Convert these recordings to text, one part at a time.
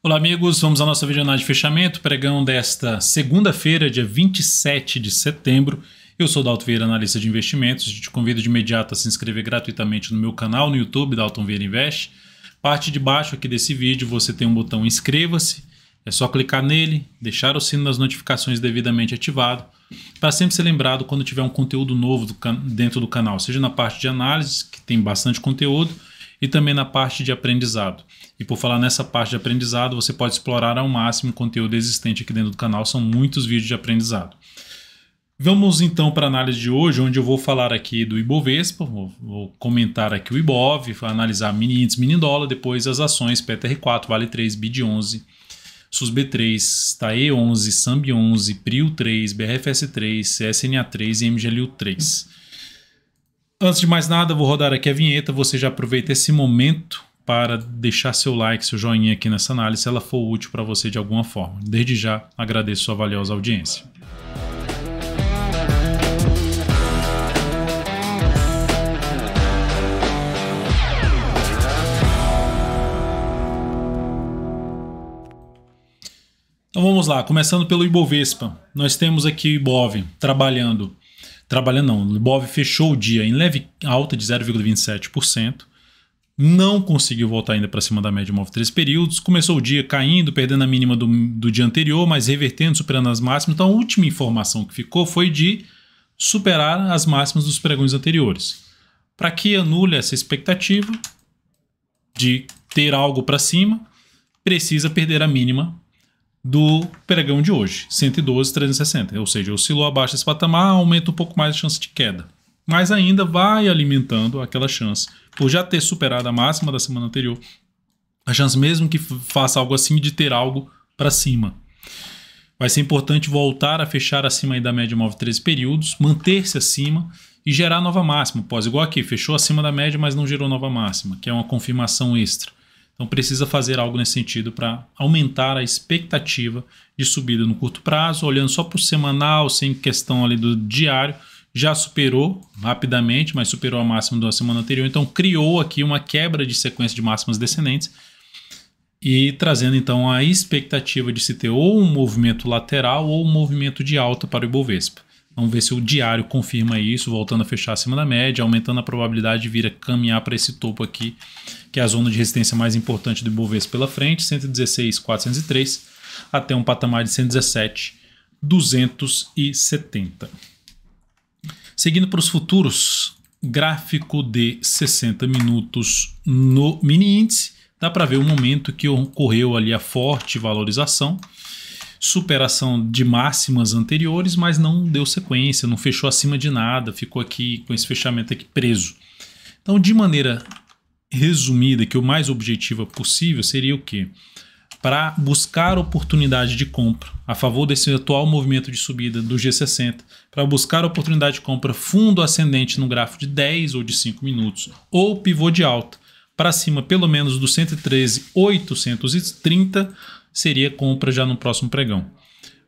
Olá, amigos. Vamos à nossa videoanálise de fechamento, pregão desta segunda-feira, dia 27 de setembro. Eu sou Dalton Vieira, analista de investimentos. Te convido de imediato a se inscrever gratuitamente no meu canal no YouTube, Dalton Vieira Invest. Parte de baixo aqui desse vídeo você tem um botão inscreva-se. É só clicar nele, deixar o sino das notificações devidamente ativado, para sempre ser lembrado quando tiver um conteúdo novo do dentro do canal, seja na parte de análise, que tem bastante conteúdo, e também na parte de aprendizado. E por falar nessa parte de aprendizado, você pode explorar ao máximo o conteúdo existente aqui dentro do canal, são muitos vídeos de aprendizado. Vamos então para a análise de hoje, onde eu vou falar aqui do Ibovespa, vou, comentar aqui o Ibov, analisar mini índice, mini dólar, depois as ações PTR4, Vale 3, BID 11, SUSB3, TAE 11, SAMB 11, PRIO 3, BRFS 3, CSNA 3 e MGLU 3. Antes de mais nada, vou rodar aqui a vinheta. Você já aproveita esse momento para deixar seu like, seu joinha aqui nessa análise, se ela for útil para você de alguma forma. Desde já, agradeço sua valiosa audiência. Então vamos lá, começando pelo Ibovespa. Nós temos aqui o Ibov trabalhando Trabalhando não, o Bov fechou o dia em leve alta de 0,27%, não conseguiu voltar ainda para cima da média móvel três períodos, começou o dia caindo, perdendo a mínima do, do dia anterior, mas revertendo, superando as máximas. Então a última informação que ficou foi de superar as máximas dos pregões anteriores. Para que anule essa expectativa de ter algo para cima, precisa perder a mínima do pregão de hoje, 112, 360. Ou seja, oscilou abaixo desse patamar, aumenta um pouco mais a chance de queda. Mas ainda vai alimentando aquela chance. Por já ter superado a máxima da semana anterior, a chance mesmo que faça algo assim de ter algo para cima. Vai ser importante voltar a fechar acima da média móvel 13 períodos, manter-se acima e gerar nova máxima. Pós igual aqui, fechou acima da média, mas não gerou nova máxima, que é uma confirmação extra. Então precisa fazer algo nesse sentido para aumentar a expectativa de subida no curto prazo, olhando só para o semanal, sem questão ali do diário, já superou rapidamente, mas superou a máxima da semana anterior, então criou aqui uma quebra de sequência de máximas descendentes e trazendo então a expectativa de se ter ou um movimento lateral ou um movimento de alta para o Ibovespa. Vamos ver se o diário confirma isso, voltando a fechar acima da média, aumentando a probabilidade de vir a caminhar para esse topo aqui, que é a zona de resistência mais importante do Ibovespa pela frente, 116,403 até um patamar de 117,270. Seguindo para os futuros, gráfico de 60 minutos no mini índice, dá para ver o momento que ocorreu ali a forte valorização superação de máximas anteriores, mas não deu sequência, não fechou acima de nada, ficou aqui com esse fechamento aqui preso. Então, de maneira resumida, que é o mais objetiva possível seria o quê? Para buscar oportunidade de compra a favor desse atual movimento de subida do G60, para buscar oportunidade de compra fundo ascendente no gráfico de 10 ou de 5 minutos, ou pivô de alta para cima pelo menos dos 113,830 seria compra já no próximo pregão.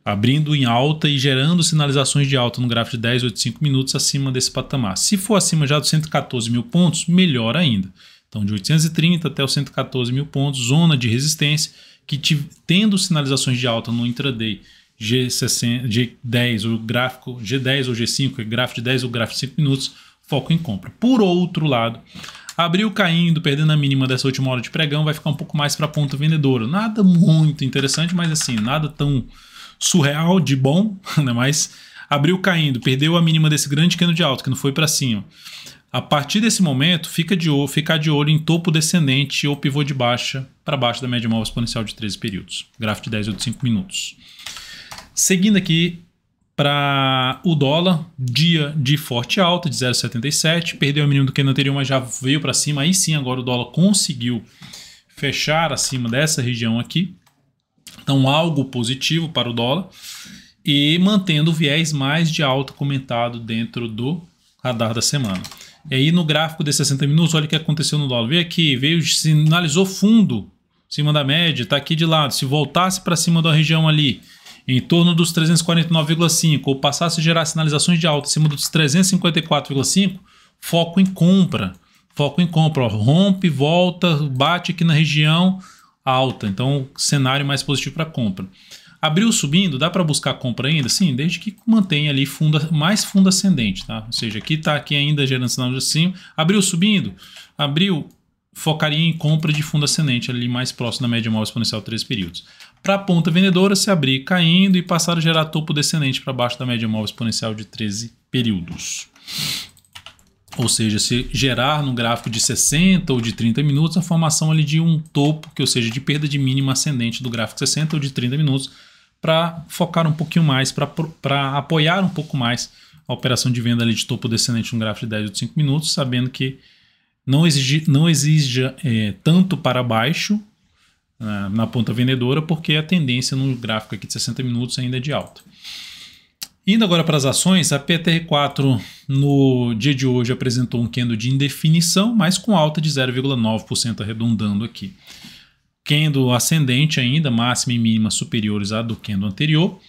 Abrindo em alta e gerando sinalizações de alta no gráfico de 10, 8, 5 minutos acima desse patamar. Se for acima já dos 114 mil pontos, melhor ainda. Então, de 830 até os 114 mil pontos, zona de resistência, que tendo sinalizações de alta no intraday G60, G10, o gráfico G10 ou G5, é gráfico de 10 ou gráfico de 5 minutos, foco em compra. Por outro lado, Abriu caindo, perdendo a mínima dessa última hora de pregão, vai ficar um pouco mais para ponto vendedora. Nada muito interessante, mas assim, nada tão surreal de bom, né? mas abriu caindo, perdeu a mínima desse grande cano de alto que não foi para cima. A partir desse momento, fica de olho, ficar de olho em topo descendente ou pivô de baixa para baixo da média móvel exponencial de 13 períodos. Gráfico de 10 ou de 5 minutos. Seguindo aqui, para o dólar, dia de forte alta de 0,77, perdeu a mínima do que no anterior, mas já veio para cima. Aí sim, agora o dólar conseguiu fechar acima dessa região aqui. Então, algo positivo para o dólar e mantendo o viés mais de alta comentado dentro do radar da semana. E aí no gráfico de 60 minutos, olha o que aconteceu no dólar. Veio aqui, veio, sinalizou fundo, cima da média, está aqui de lado. Se voltasse para cima da região ali, em torno dos 349,5 ou passasse a gerar sinalizações de alta acima dos 354,5, foco em compra. Foco em compra, ó, rompe, volta, bate aqui na região alta. Então, cenário mais positivo para compra. Abriu subindo, dá para buscar compra ainda? Sim, desde que mantenha ali funda, mais fundo ascendente, tá? Ou seja, aqui está aqui ainda gerando sinal de acima. Abriu subindo, abriu focaria em compra de fundo ascendente ali mais próximo da média móvel exponencial 3 períodos para a ponta vendedora se abrir caindo e passar a gerar topo descendente para baixo da média móvel exponencial de 13 períodos. Ou seja, se gerar no gráfico de 60 ou de 30 minutos a formação ali de um topo, que ou seja, de perda de mínima ascendente do gráfico 60 ou de 30 minutos, para focar um pouquinho mais, para apoiar um pouco mais a operação de venda ali de topo descendente no gráfico de 10 ou de 5 minutos, sabendo que não exige, não exija é, tanto para baixo né, na, ponta vendedora, porque a tendência no gráfico aqui de 60 minutos ainda é de alta. Indo agora para as ações, a PTR4 no dia de hoje apresentou um candle de indefinição, mas com alta de 0,9% arredondando aqui. Candle ascendente ainda, máxima e mínima superiores à do candle anterior.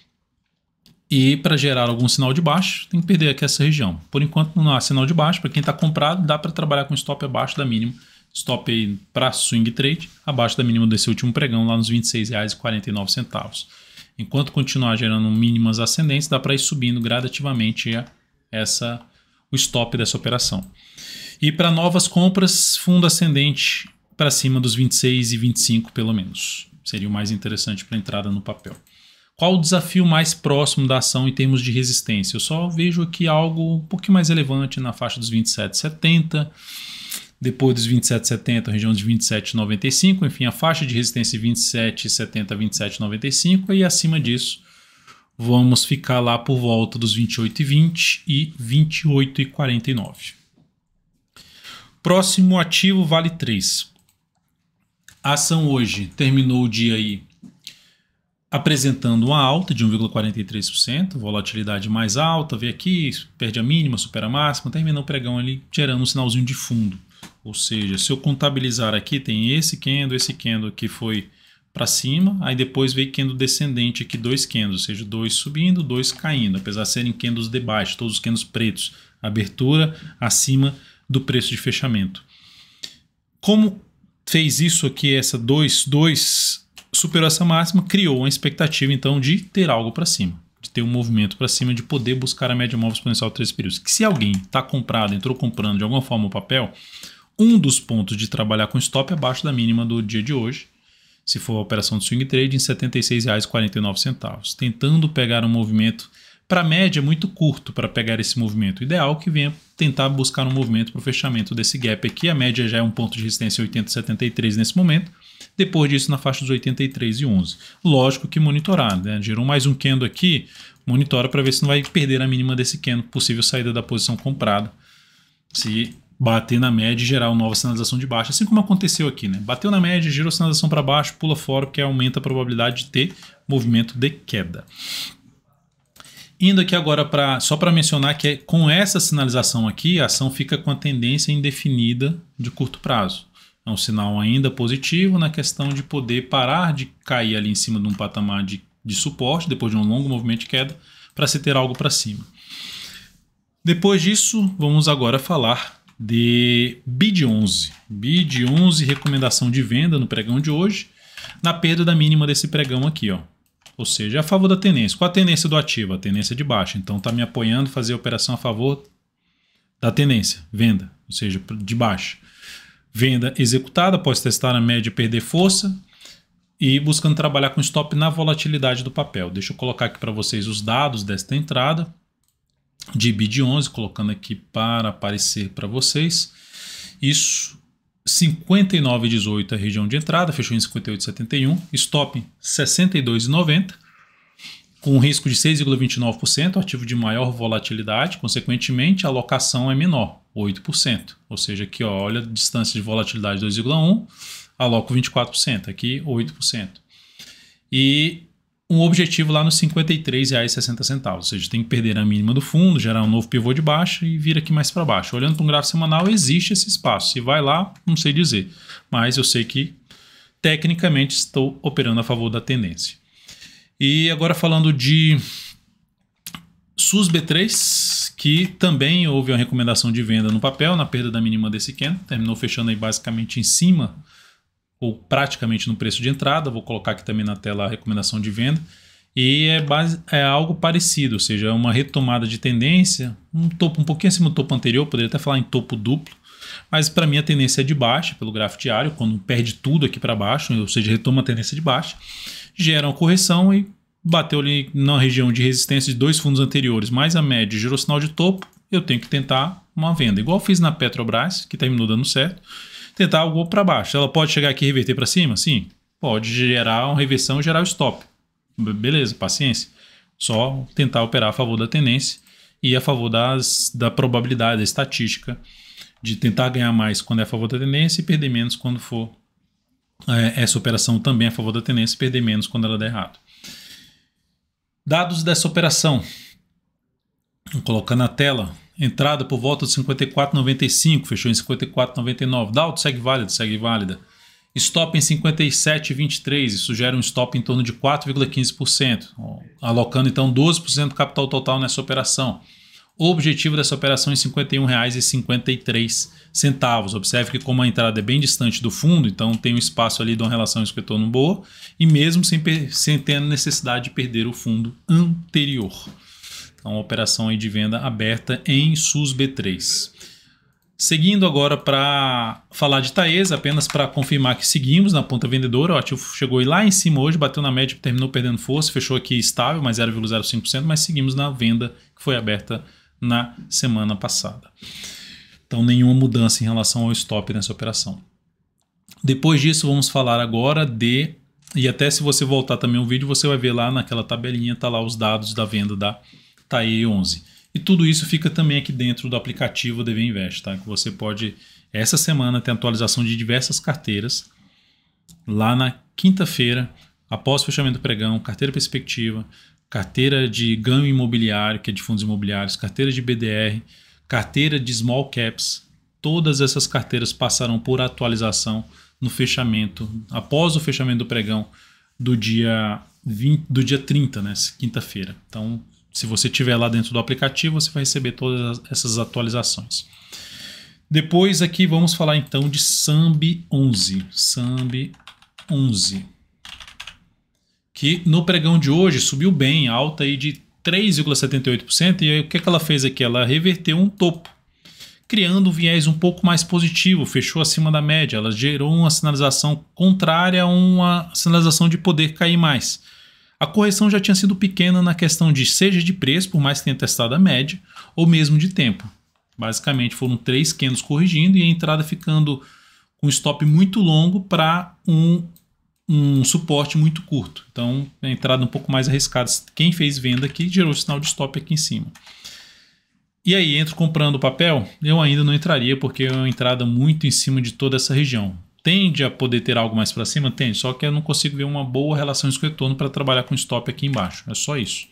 E para gerar algum sinal de baixo, tem que perder aqui essa região. Por enquanto não há sinal de baixo, para quem está comprado, dá para trabalhar com stop abaixo da mínima stop para swing trade, abaixo da mínima desse último pregão, lá nos R$ 26,49. Enquanto continuar gerando mínimas ascendentes, dá para ir subindo gradativamente essa, o stop dessa operação. E para novas compras, fundo ascendente para cima dos 26 e 25 pelo menos. Seria o mais interessante para entrada no papel. Qual o desafio mais próximo da ação em termos de resistência? Eu só vejo aqui algo um pouquinho mais relevante na faixa dos 27,70 depois dos 27,70, região de 27,95, enfim, a faixa de resistência 27,70, é 27,95 e acima disso vamos ficar lá por volta dos 28,20 e 28,49. Próximo ativo vale 3. A ação hoje terminou o dia aí apresentando uma alta de 1,43%, volatilidade mais alta, vê aqui, perde a mínima, supera a máxima, terminou o pregão ali gerando um sinalzinho de fundo. Ou seja, se eu contabilizar aqui, tem esse candle, esse candle que foi para cima, aí depois veio candle descendente aqui, dois candles, ou seja, dois subindo, dois caindo, apesar de serem candles de baixo, todos os candles pretos, abertura acima do preço de fechamento. Como fez isso aqui, essa 2, 2 superou essa máxima, criou uma expectativa então de ter algo para cima, de ter um movimento para cima, de poder buscar a média móvel exponencial de três períodos. Que se alguém está comprado, entrou comprando de alguma forma o papel, um dos pontos de trabalhar com stop abaixo da mínima do dia de hoje, se for a operação de swing trade, em R$ 76,49, tentando pegar um movimento para média muito curto para pegar esse movimento. ideal é que venha tentar buscar um movimento para o fechamento desse gap aqui. A média já é um ponto de resistência 80,73 nesse momento. Depois disso, na faixa dos 83,11. e Lógico que monitorar, né? Gerou mais um candle aqui, monitora para ver se não vai perder a mínima desse candle, possível saída da posição comprada. Se bater na média e gerar uma nova sinalização de baixa, assim como aconteceu aqui, né? Bateu na média, gerou sinalização para baixo, pula fora, porque aumenta a probabilidade de ter movimento de queda. Indo aqui agora para só para mencionar que é, com essa sinalização aqui, a ação fica com a tendência indefinida de curto prazo. É um sinal ainda positivo na questão de poder parar de cair ali em cima de um patamar de, de suporte depois de um longo movimento de queda para se ter algo para cima. Depois disso, vamos agora falar de BID 11. BID 11, recomendação de venda no pregão de hoje, na perda da mínima desse pregão aqui, ó. Ou seja, é a favor da tendência. Qual a tendência do ativo? A tendência de baixa. Então está me apoiando fazer a operação a favor da tendência, venda, ou seja, de baixa. Venda executada após testar a média e perder força e buscando trabalhar com stop na volatilidade do papel. Deixa eu colocar aqui para vocês os dados desta entrada de bid 11, colocando aqui para aparecer para vocês. Isso 59,18 é a região de entrada, fechou em 58,71, stop 62,90, com risco de 6,29%, ativo de maior volatilidade, consequentemente a alocação é menor, 8%. Ou seja, aqui ó, olha a distância de volatilidade 2,1, aloco 24%, aqui 8%. E um objetivo lá nos R$ 53,60. Ou seja, tem que perder a mínima do fundo, gerar um novo pivô de baixa e vir aqui mais para baixo. Olhando para um gráfico semanal, existe esse espaço. Se vai lá, não sei dizer. Mas eu sei que, tecnicamente, estou operando a favor da tendência. E agora falando de SUS B3, que também houve uma recomendação de venda no papel, na perda da mínima desse candle, terminou fechando aí basicamente em cima ou praticamente no preço de entrada. Vou colocar aqui também na tela a recomendação de venda. E é, base, é algo parecido, ou seja, é uma retomada de tendência, um topo um pouquinho acima do topo anterior, poderia até falar em topo duplo, mas para mim a tendência é de baixa pelo gráfico diário, quando perde tudo aqui para baixo, ou seja, retoma a tendência de baixa, gera uma correção e bateu ali na região de resistência de dois fundos anteriores, mais a média gerou sinal de topo, eu tenho que tentar uma venda, igual fiz na Petrobras, que terminou dando certo, tentar algo para baixo. Ela pode chegar aqui e reverter para cima? Sim. Pode gerar uma reversão e gerar o stop. Beleza, paciência. Só tentar operar a favor da tendência e a favor das, da probabilidade, da estatística, de tentar ganhar mais quando é a favor da tendência e perder menos quando for é, essa operação também é a favor da tendência e perder menos quando ela der errado. Dados dessa operação. Colocando na tela entrada por volta de 54,95, fechou em 54,99. Dá segue válida, segue válida. Stop em 57,23, isso gera um stop em torno de 4,15%, alocando então 12% do capital total nessa operação. O objetivo dessa operação é R$ 51,53. Observe que como a entrada é bem distante do fundo, então tem um espaço ali de uma relação escritor-no boa, e mesmo sem, sem ter a necessidade de perder o fundo anterior. Então, operação aí de venda aberta em SUS B3. Seguindo agora para falar de Taesa, apenas para confirmar que seguimos na ponta vendedora. O ativo chegou lá em cima hoje, bateu na média, terminou perdendo força, fechou aqui estável, mas 0,05%, mas seguimos na venda que foi aberta na semana passada. Então, nenhuma mudança em relação ao stop nessa operação. Depois disso, vamos falar agora de. E até se você voltar também o vídeo, você vai ver lá naquela tabelinha, tá lá os dados da venda da tá aí 11. E tudo isso fica também aqui dentro do aplicativo DV Invest, tá? Que você pode essa semana ter atualização de diversas carteiras. Lá na quinta-feira, após o fechamento do pregão, carteira perspectiva, carteira de ganho imobiliário, que é de fundos imobiliários, carteira de BDR, carteira de small caps, todas essas carteiras passarão por atualização no fechamento, após o fechamento do pregão do dia 20, do dia 30, né, quinta-feira. Então, se você tiver lá dentro do aplicativo, você vai receber todas essas atualizações. Depois aqui vamos falar então de SAMB 11, SAMB 11, que no pregão de hoje subiu bem, alta aí de 3,78%, e aí o que, é que ela fez aqui? Ela reverteu um topo, criando um viés um pouco mais positivo, fechou acima da média, ela gerou uma sinalização contrária a uma sinalização de poder cair mais. A correção já tinha sido pequena na questão de seja de preço, por mais que tenha testado a média, ou mesmo de tempo. Basicamente foram três candles corrigindo e a entrada ficando com um stop muito longo para um, um suporte muito curto. Então, a entrada um pouco mais arriscada. Quem fez venda aqui gerou sinal de stop aqui em cima. E aí, entro comprando o papel? Eu ainda não entraria, porque é uma entrada muito em cima de toda essa região tende a poder ter algo mais para cima? Tem, só que eu não consigo ver uma boa relação risco-retorno para trabalhar com stop aqui embaixo. É só isso.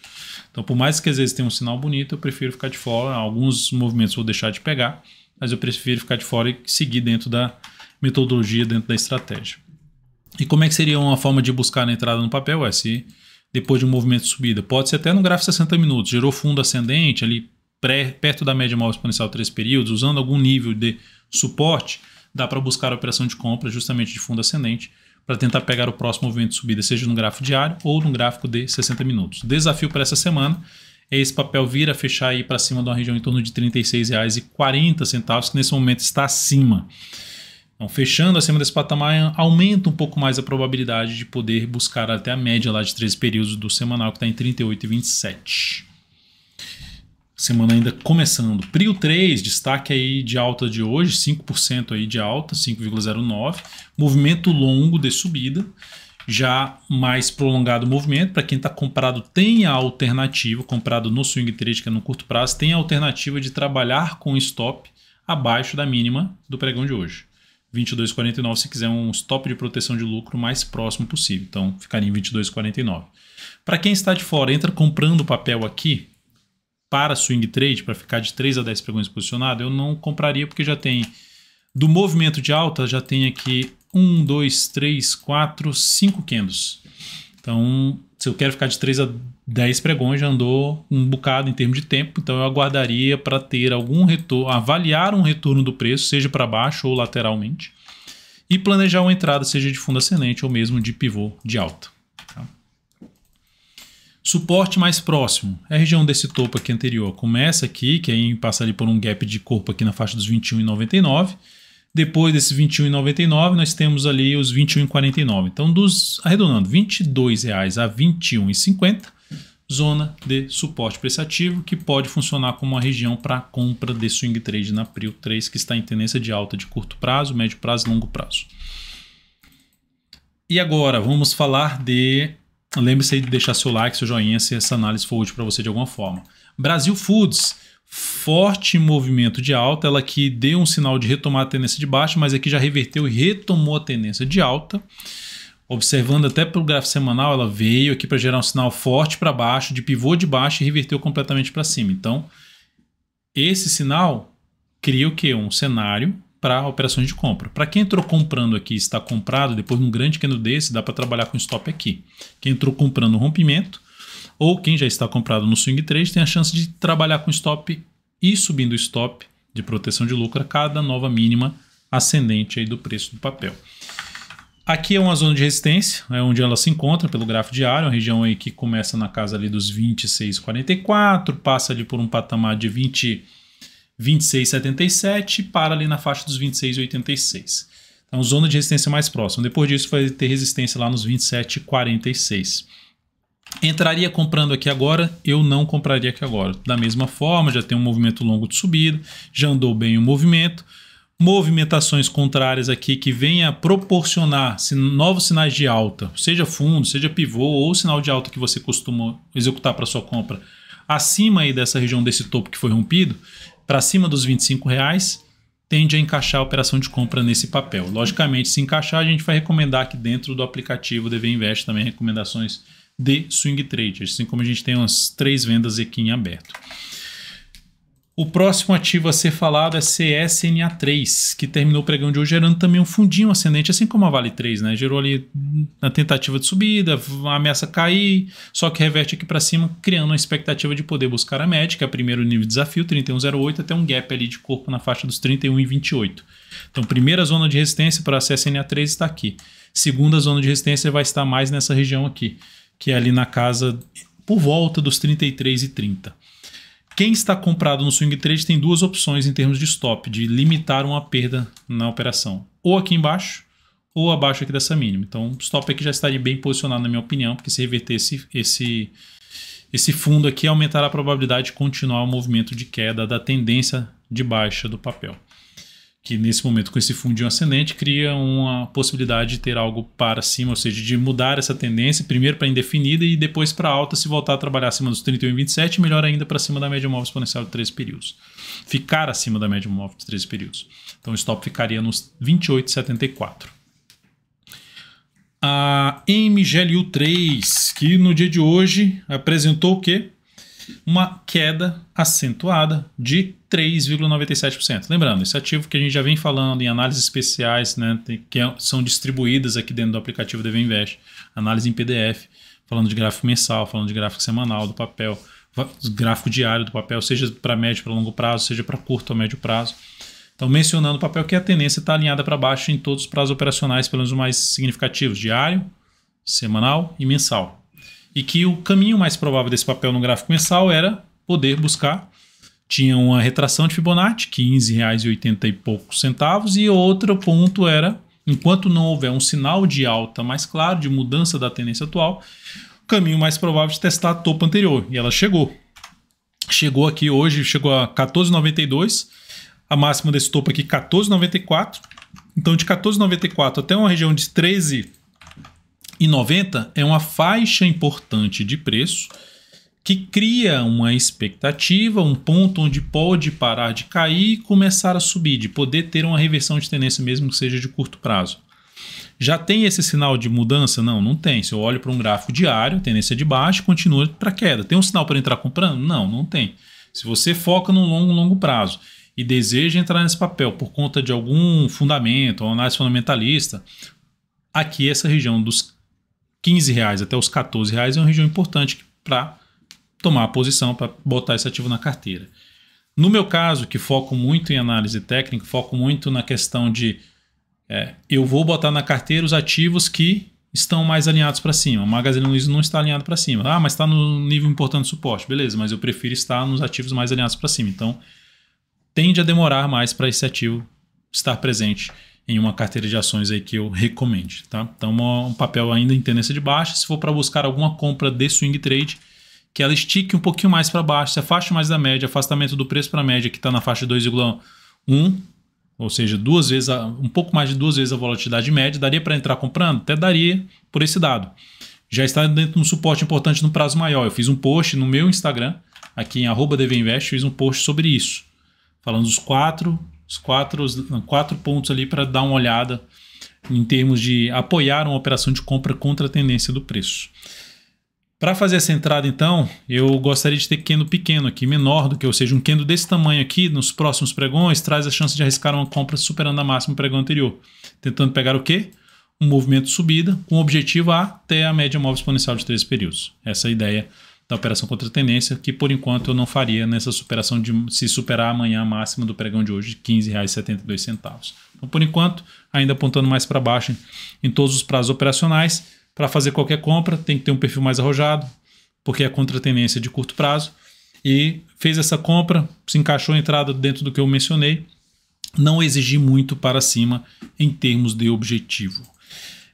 Então, por mais que às vezes tenha um sinal bonito, eu prefiro ficar de fora. Alguns movimentos vou deixar de pegar, mas eu prefiro ficar de fora e seguir dentro da metodologia, dentro da estratégia. E como é que seria uma forma de buscar na entrada no papel? É se depois de um movimento de subida, pode ser até no gráfico 60 minutos, gerou fundo ascendente ali pré, perto da média móvel exponencial 3 períodos, usando algum nível de suporte, dá para buscar a operação de compra justamente de fundo ascendente para tentar pegar o próximo movimento de subida, seja no gráfico diário ou no gráfico de 60 minutos. Desafio para essa semana é esse papel vir a fechar aí para cima de uma região em torno de R$ 36,40, que nesse momento está acima. Então, fechando acima desse patamar, aumenta um pouco mais a probabilidade de poder buscar até a média lá de três períodos do semanal, que está em 38,27 semana ainda começando. Prio 3, destaque aí de alta de hoje, 5% aí de alta, 5,09. Movimento longo de subida, já mais prolongado o movimento. Para quem está comprado, tem a alternativa, comprado no swing trade, que é no curto prazo, tem a alternativa de trabalhar com stop abaixo da mínima do pregão de hoje. 22,49 se quiser um stop de proteção de lucro mais próximo possível. Então, ficaria em 22,49. Para quem está de fora, entra comprando papel aqui, para swing trade, para ficar de 3 a 10 pregões posicionado, eu não compraria porque já tem do movimento de alta, já tem aqui 1, 2, 3, 4, 5 candles. Então, se eu quero ficar de 3 a 10 pregões, já andou um bocado em termos de tempo, então eu aguardaria para ter algum retorno, avaliar um retorno do preço, seja para baixo ou lateralmente, e planejar uma entrada, seja de fundo ascendente ou mesmo de pivô de alta. Suporte mais próximo. É a região desse topo aqui anterior começa aqui, que aí passa ali por um gap de corpo aqui na faixa dos 21,99. Depois desses 21,99, nós temos ali os 21,49. Então, dos arredondando, R$ 22,00 a R$ 21,50, zona de suporte prestativo, que pode funcionar como uma região para compra de swing trade na PRIO 3, que está em tendência de alta de curto prazo, médio prazo e longo prazo. E agora, vamos falar de Lembre-se aí de deixar seu like, seu joinha se essa análise for útil para você de alguma forma. Brasil Foods, forte movimento de alta, ela que deu um sinal de retomar a tendência de baixa, mas aqui já reverteu e retomou a tendência de alta. Observando até pelo gráfico semanal, ela veio aqui para gerar um sinal forte para baixo, de pivô de baixo e reverteu completamente para cima. Então, esse sinal cria o que? Um cenário para operações de compra. Para quem entrou comprando aqui está comprado, depois num grande candle desse, dá para trabalhar com stop aqui. Quem entrou comprando no rompimento, ou quem já está comprado no swing trade, tem a chance de trabalhar com stop e subindo o stop de proteção de lucro a cada nova mínima ascendente aí do preço do papel. Aqui é uma zona de resistência, é onde ela se encontra pelo gráfico diário, uma região aí que começa na casa ali dos 26,44, passa ali por um patamar de 20 26,77 para ali na faixa dos 26,86. Então, zona de resistência mais próxima. Depois disso, vai ter resistência lá nos 27,46. Entraria comprando aqui agora? Eu não compraria aqui agora. Da mesma forma, já tem um movimento longo de subida, já andou bem o movimento. Movimentações contrárias aqui que venha proporcionar novos sinais de alta, seja fundo, seja pivô ou sinal de alta que você costuma executar para sua compra acima aí dessa região desse topo que foi rompido, para cima dos 25 reais, tende a encaixar a operação de compra nesse papel. Logicamente, se encaixar, a gente vai recomendar aqui dentro do aplicativo DV Invest também recomendações de swing trade, assim como a gente tem umas três vendas aqui em aberto. O próximo ativo a ser falado é CSNA3, que terminou o pregão de hoje gerando também um fundinho ascendente, assim como a Vale 3, né? Gerou ali na tentativa de subida, ameaça cair, só que reverte aqui para cima, criando uma expectativa de poder buscar a média, que é o primeiro nível de desafio, 31,08, até um gap ali de corpo na faixa dos 31,28. Então, primeira zona de resistência para a CSNA3 está aqui. Segunda zona de resistência vai estar mais nessa região aqui, que é ali na casa por volta dos 33 e 30. Quem está comprado no swing trade tem duas opções em termos de stop, de limitar uma perda na operação. Ou aqui embaixo, ou abaixo aqui dessa mínima. Então, stop aqui já estaria bem posicionado, na minha opinião, porque se reverter esse, esse, esse fundo aqui, aumentará a probabilidade de continuar o movimento de queda da tendência de baixa do papel que nesse momento com esse fundinho ascendente cria uma possibilidade de ter algo para cima, ou seja, de mudar essa tendência primeiro para indefinida e depois para alta se voltar a trabalhar acima dos 31,27, melhor ainda para cima da média móvel exponencial de 13 períodos. Ficar acima da média móvel de 13 períodos. Então o stop ficaria nos 28,74. A MGLU3, que no dia de hoje apresentou o quê? uma queda acentuada de 3,97%. Lembrando, esse ativo que a gente já vem falando em análises especiais, né, que é, são distribuídas aqui dentro do aplicativo DV Invest, análise em PDF, falando de gráfico mensal, falando de gráfico semanal do papel, gráfico diário do papel, seja para médio, para longo prazo, seja para curto ou médio prazo. Então, mencionando o papel que a tendência está alinhada para baixo em todos os prazos operacionais, pelo menos os mais significativos, diário, semanal e mensal e que o caminho mais provável desse papel no gráfico mensal era poder buscar. Tinha uma retração de Fibonacci, R$15,80 e poucos centavos, e outro ponto era, enquanto não houver um sinal de alta mais claro, de mudança da tendência atual, o caminho mais provável é de testar a topo anterior. E ela chegou. Chegou aqui hoje, chegou a 14,92, a máxima desse topo aqui 14,94. Então de 14,94 até uma região de 13 90 é uma faixa importante de preço que cria uma expectativa, um ponto onde pode parar de cair e começar a subir, de poder ter uma reversão de tendência mesmo que seja de curto prazo. Já tem esse sinal de mudança? Não, não tem. Se eu olho para um gráfico diário, tendência é de baixa, continua para queda. Tem um sinal para entrar comprando? Não, não tem. Se você foca no longo, longo prazo e deseja entrar nesse papel por conta de algum fundamento, uma análise fundamentalista, aqui é essa região dos 15 reais até os 14 reais é uma região importante para tomar a posição, para botar esse ativo na carteira. No meu caso, que foco muito em análise técnica, foco muito na questão de é, eu vou botar na carteira os ativos que estão mais alinhados para cima. O Magazine Luiza não está alinhado para cima. Ah, mas está no nível importante de suporte. Beleza, mas eu prefiro estar nos ativos mais alinhados para cima. Então, tende a demorar mais para esse ativo estar presente em uma carteira de ações aí que eu recomende. Tá? Então, um papel ainda em tendência de baixa. Se for para buscar alguma compra de swing trade, que ela estique um pouquinho mais para baixo, se afaste mais da média, afastamento do preço para a média, que está na faixa de 2,1, ou seja, duas vezes a, um pouco mais de duas vezes a volatilidade média, daria para entrar comprando? Até daria por esse dado. Já está dentro de um suporte importante no prazo maior. Eu fiz um post no meu Instagram, aqui em arroba DVinvest, fiz um post sobre isso, falando dos quatro os quatro, os, quatro pontos ali para dar uma olhada em termos de apoiar uma operação de compra contra a tendência do preço. Para fazer essa entrada, então, eu gostaria de ter candle pequeno aqui, menor do que, ou seja, um candle desse tamanho aqui, nos próximos pregões, traz a chance de arriscar uma compra superando a máxima pregão anterior, tentando pegar o quê? Um movimento de subida, com o objetivo até a média móvel exponencial de três períodos. Essa é a ideia da operação contra a tendência, que por enquanto eu não faria nessa superação de se superar amanhã a máxima do pregão de hoje, R$ 15,72. Então, por enquanto, ainda apontando mais para baixo em todos os prazos operacionais. Para fazer qualquer compra, tem que ter um perfil mais arrojado, porque é contra a tendência de curto prazo. E fez essa compra, se encaixou a entrada dentro do que eu mencionei. Não exigir muito para cima em termos de objetivo.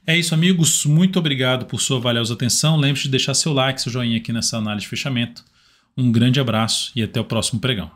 É isso, amigos. Muito obrigado por sua valiosa atenção. Lembre-se de deixar seu like, seu joinha aqui nessa análise de fechamento. Um grande abraço e até o próximo pregão.